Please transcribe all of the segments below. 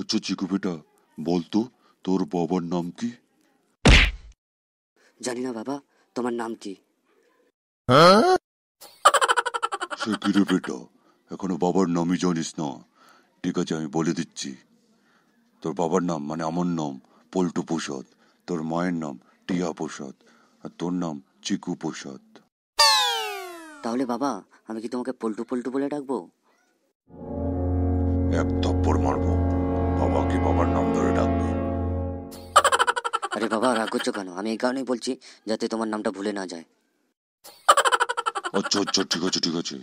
আচ্ছা চিকু বেটা বলতো তোর বাবার নাম কি জানি না বাবা তোমার নাম কি হ্যাঁ? সে কি রে বেটা এখনো বাবার নামই জানিস না ঠিক আছে আমি বলে দিচ্ছি তোর বাবার নাম মানে আমার নাম পল্টু প্রসাদ তোর মায়ের নাম টিয়া প্রসাদ আর তোর নাম চিকু প্রসাদ তাহলে বাবা আমি কি তোমাকে পল্টু পল্টু বলে ডাকবো এক থাপ্পড় মারবো বাবাকে বাবার নাম ধরে ডাকবে আরে বাবা রাগ করছো কেন আমি এই কারণেই বলছি যাতে তোমার নামটা ভুলে না যায় আচ্ছা আচ্ছা ঠিক আছে ঠিক আছে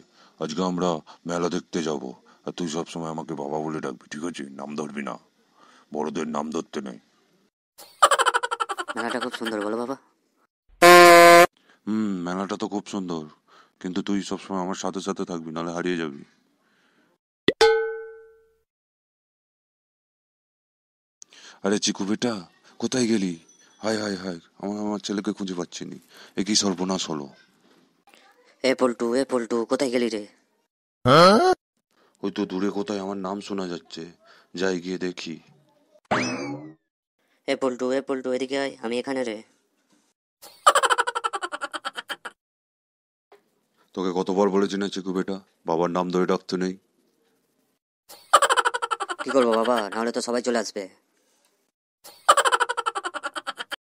আজকে আমরা মেলা দেখতে যাব আর তুই সবসময় আমাকে বাবা বলে ডাকবি ঠিক আছে নাম ধরবি না বড়দের নাম ধরতে নেই মেলাটা খুব সুন্দর বলো বাবা হুম মেলাটা তো খুব সুন্দর কিন্তু তুই সবসময় আমার সাথে সাথে থাকবি নাহলে হারিয়ে যাবি আরে চিকু বেটা কোথায় গেলি হায় হায় হায় আমার আমার ছেলেকে খুঁজে পাচ্ছি নি এ কি সর্বনাশ হলো এ পল্টু এ পল্টু কোথায় গেলি রে ওই তো দূরে কোথায় আমার নাম শোনা যাচ্ছে যাই গিয়ে দেখি এ পল্টু এ পল্টু এদিকে আয় আমি এখানে রে তোকে কতবার বলেছি না চিকু বেটা বাবার নাম ধরে ডাকতে নেই কি করবো বাবা নাহলে তো সবাই চলে আসবে